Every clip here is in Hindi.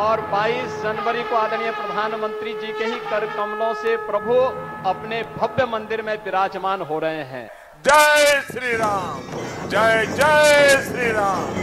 और 22 जनवरी को आदरणीय प्रधानमंत्री जी के ही कर कमलों से प्रभु अपने भव्य मंदिर में विराजमान हो रहे हैं जय श्री राम जय जय श्री राम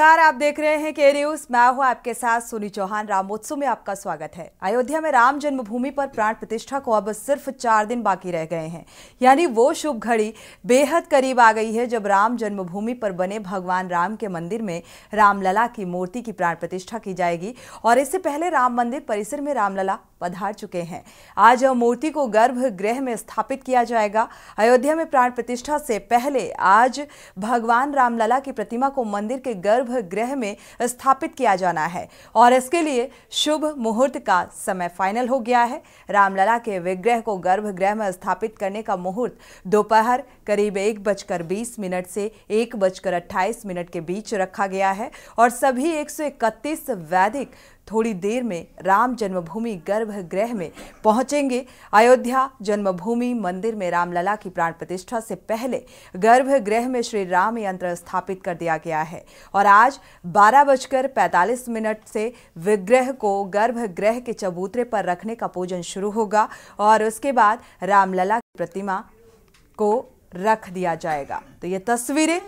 नमस्कार आप देख रहे हैं के न्यूज मैं हूं आपके साथ सोनी चौहान रामोत्सव में आपका स्वागत है अयोध्या में राम जन्मभूमि पर प्राण प्रतिष्ठा को अब सिर्फ चार दिन बाकी रह गए हैं यानी वो शुभ घड़ी बेहद करीब आ गई है जब राम जन्मभूमि पर बने भगवान राम के मंदिर में रामलला की मूर्ति की प्राण प्रतिष्ठा की जाएगी और इससे पहले राम मंदिर परिसर में रामलला पधार चुके हैं आज मूर्ति को गर्भ गृह में स्थापित किया जाएगा अयोध्या में प्राण प्रतिष्ठा से पहले आज भगवान रामलला की प्रतिमा को मंदिर के गर्भ गर्भगृह में स्थापित किया जाना है और इसके लिए शुभ मुहूर्त का समय फाइनल हो गया है रामलला के विग्रह को गर्भगृह में स्थापित करने का मुहूर्त दोपहर करीब एक बजकर बीस मिनट से एक बजकर अट्ठाईस मिनट के बीच रखा गया है और सभी एक वैदिक थोड़ी देर में राम जन्मभूमि गर्भगृह में पहुंचेंगे अयोध्या जन्मभूमि मंदिर में रामलला की प्राण प्रतिष्ठा से पहले गर्भगृह में श्री राम यंत्र स्थापित कर दिया गया है और आज बारह बजकर पैंतालीस मिनट से विग्रह को गर्भगृह के चबूतरे पर रखने का पूजन शुरू होगा और उसके बाद रामलला की प्रतिमा को रख दिया जाएगा तो ये तस्वीरें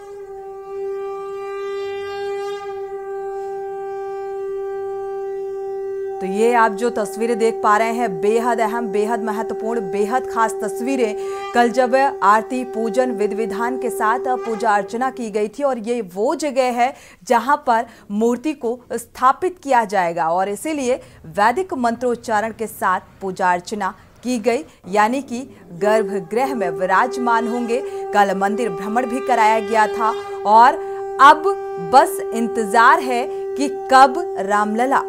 तो ये आप जो तस्वीरें देख पा रहे हैं बेहद अहम बेहद महत्वपूर्ण बेहद खास तस्वीरें कल जब आरती पूजन विधि विधान के साथ पूजा अर्चना की गई थी और ये वो जगह है जहाँ पर मूर्ति को स्थापित किया जाएगा और इसीलिए वैदिक मंत्रोच्चारण के साथ पूजा अर्चना की गई यानी कि गर्भगृह में विराजमान होंगे कल मंदिर भ्रमण भी कराया गया था और अब बस इंतज़ार है कि कब रामलला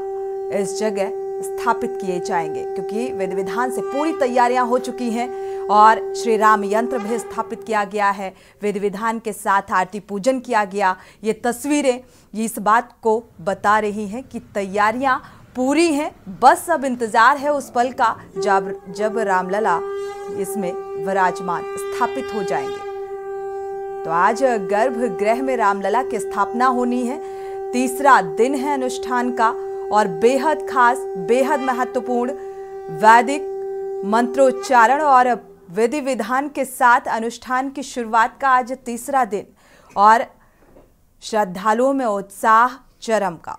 इस जगह स्थापित किए जाएंगे क्योंकि विधि विधान से पूरी तैयारियां हो चुकी हैं और श्री राम यंत्र भी स्थापित किया गया है वेद विधान के साथ आरती पूजन किया गया ये तस्वीरें ये इस बात को बता रही हैं कि तैयारियां पूरी हैं बस अब इंतज़ार है उस पल का जब जब रामलला इसमें विराजमान स्थापित हो जाएंगे तो आज गर्भगृह में रामलला की स्थापना होनी है तीसरा दिन है अनुष्ठान का और बेहद खास बेहद महत्वपूर्ण वैदिक मंत्रोच्चारण और विधि विधान के साथ अनुष्ठान की शुरुआत का आज तीसरा दिन और श्रद्धालुओं में उत्साह चरम का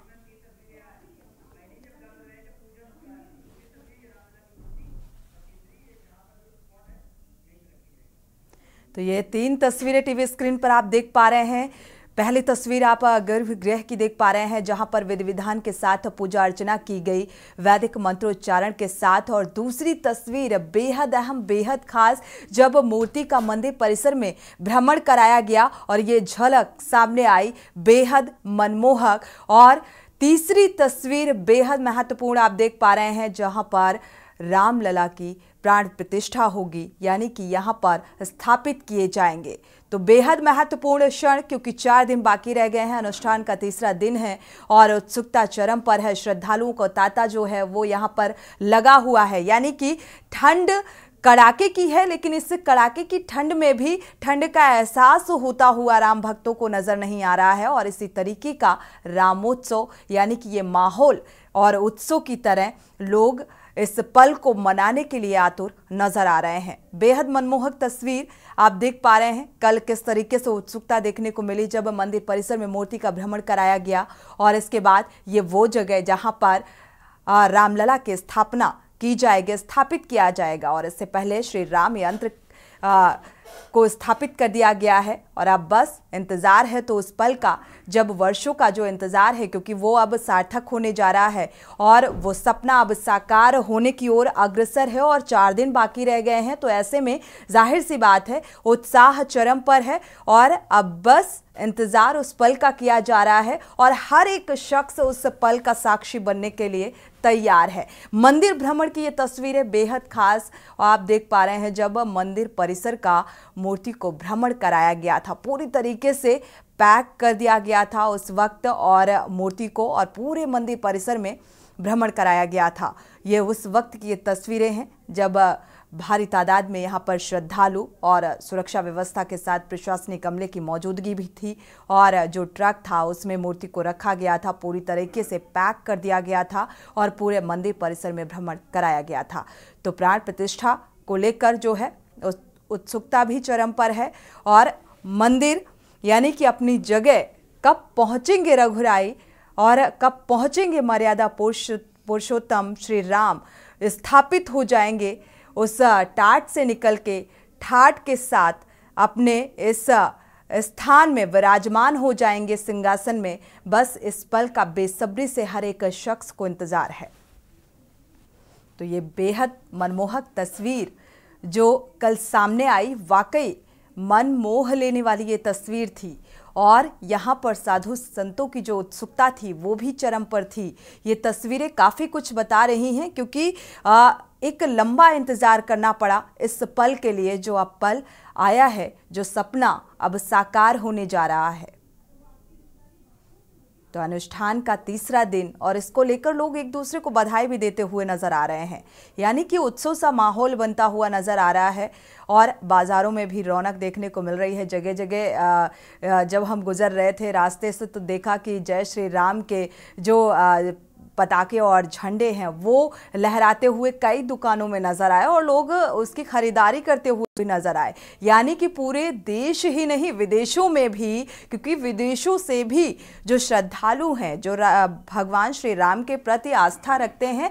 तो ये तीन तस्वीरें टीवी स्क्रीन पर आप देख पा रहे हैं पहली तस्वीर आप गर्भगृह की देख पा रहे हैं जहां पर विधि विधान के साथ पूजा अर्चना की गई वैदिक मंत्रोच्चारण के साथ और दूसरी तस्वीर बेहद अहम बेहद खास जब मूर्ति का मंदिर परिसर में भ्रमण कराया गया और ये झलक सामने आई बेहद मनमोहक और तीसरी तस्वीर बेहद महत्वपूर्ण आप देख पा रहे हैं जहां पर रामलला की प्राण प्रतिष्ठा होगी यानी कि यहाँ पर स्थापित किए जाएंगे तो बेहद महत्वपूर्ण क्षण क्योंकि चार दिन बाकी रह गए हैं अनुष्ठान का तीसरा दिन है और उत्सुकता चरम पर है श्रद्धालुओं का तांता जो है वो यहाँ पर लगा हुआ है यानी कि ठंड कड़ाके की है लेकिन इस कड़ाके की ठंड में भी ठंड का एहसास होता हुआ राम भक्तों को नज़र नहीं आ रहा है और इसी तरीके का रामोत्सव यानी कि ये माहौल और उत्सव की तरह लोग इस पल को मनाने के लिए आतुर नजर आ रहे हैं बेहद मनमोहक तस्वीर आप देख पा रहे हैं कल किस तरीके से उत्सुकता देखने को मिली जब मंदिर परिसर में मूर्ति का भ्रमण कराया गया और इसके बाद ये वो जगह जहां पर रामलला की स्थापना की जाएगी स्थापित किया जाएगा और इससे पहले श्री राम यंत्र को स्थापित कर दिया गया है और अब बस इंतज़ार है तो उस पल का जब वर्षों का जो इंतज़ार है क्योंकि वो अब सार्थक होने जा रहा है और वो सपना अब साकार होने की ओर अग्रसर है और चार दिन बाकी रह गए हैं तो ऐसे में जाहिर सी बात है उत्साह चरम पर है और अब बस इंतज़ार उस पल का किया जा रहा है और हर एक शख्स उस पल का साक्षी बनने के लिए तैयार है मंदिर भ्रमण की ये तस्वीरें बेहद खास और आप देख पा रहे हैं जब मंदिर परिसर का मूर्ति को भ्रमण कराया गया था पूरी तरीके से पैक कर दिया गया था उस वक्त और मूर्ति को और पूरे मंदिर परिसर में भ्रमण कराया गया था ये उस वक्त की ये तस्वीरें हैं जब भारी तादाद में यहाँ पर श्रद्धालु और सुरक्षा व्यवस्था के साथ प्रशासनिक अमले की मौजूदगी भी थी और जो ट्रक था उसमें मूर्ति को रखा गया था पूरी तरीके से पैक कर दिया गया था और पूरे मंदिर परिसर में भ्रमण कराया गया था तो प्राण प्रतिष्ठा को लेकर जो है उत्सुकता भी चरम पर है और मंदिर यानी कि अपनी जगह कब पहुँचेंगे रघुराई और कब पहुँचेंगे मर्यादा पुरुष पुरुषोत्तम श्री राम स्थापित हो जाएंगे उस टाट से निकल के ठाट के साथ अपने इस स्थान में विराजमान हो जाएंगे सिंहासन में बस इस पल का बेसब्री से हर एक शख्स को इंतज़ार है तो ये बेहद मनमोहक तस्वीर जो कल सामने आई वाकई मन मोह लेने वाली ये तस्वीर थी और यहाँ पर साधु संतों की जो उत्सुकता थी वो भी चरम पर थी ये तस्वीरें काफ़ी कुछ बता रही हैं क्योंकि आ, एक लंबा इंतज़ार करना पड़ा इस पल के लिए जो अब पल आया है जो सपना अब साकार होने जा रहा है तो अनुष्ठान का तीसरा दिन और इसको लेकर लोग एक दूसरे को बधाई भी देते हुए नजर आ रहे हैं यानी कि उत्सव सा माहौल बनता हुआ नजर आ रहा है और बाज़ारों में भी रौनक देखने को मिल रही है जगह जगह जब हम गुजर रहे थे रास्ते से तो देखा कि जय श्री राम के जो पटाखे और झंडे हैं वो लहराते हुए कई दुकानों में नजर आए और लोग उसकी खरीदारी करते हुए भी नजर आए यानी कि पूरे देश ही नहीं विदेशों में भी क्योंकि विदेशों से भी जो श्रद्धालु हैं जो भगवान श्री राम के प्रति आस्था रखते हैं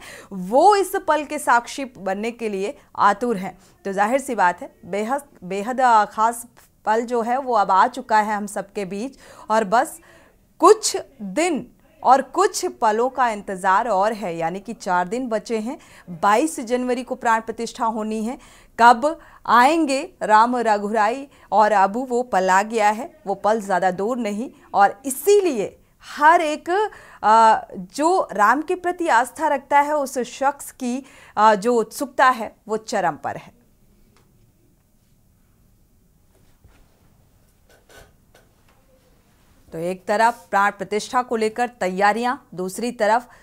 वो इस पल के साक्षी बनने के लिए आतुर हैं तो जाहिर सी बात है बेहद बेहद ख़ास पल जो है वो अब आ चुका है हम सबके बीच और बस कुछ दिन और कुछ पलों का इंतज़ार और है यानी कि चार दिन बचे हैं 22 जनवरी को प्राण प्रतिष्ठा होनी है कब आएंगे राम रघुराई और अब वो पल आ गया है वो पल ज़्यादा दूर नहीं और इसीलिए हर एक जो राम के प्रति आस्था रखता है उस शख्स की जो उत्सुकता है वो चरम पर है तो एक तरफ प्राण प्रतिष्ठा को लेकर तैयारियां दूसरी तरफ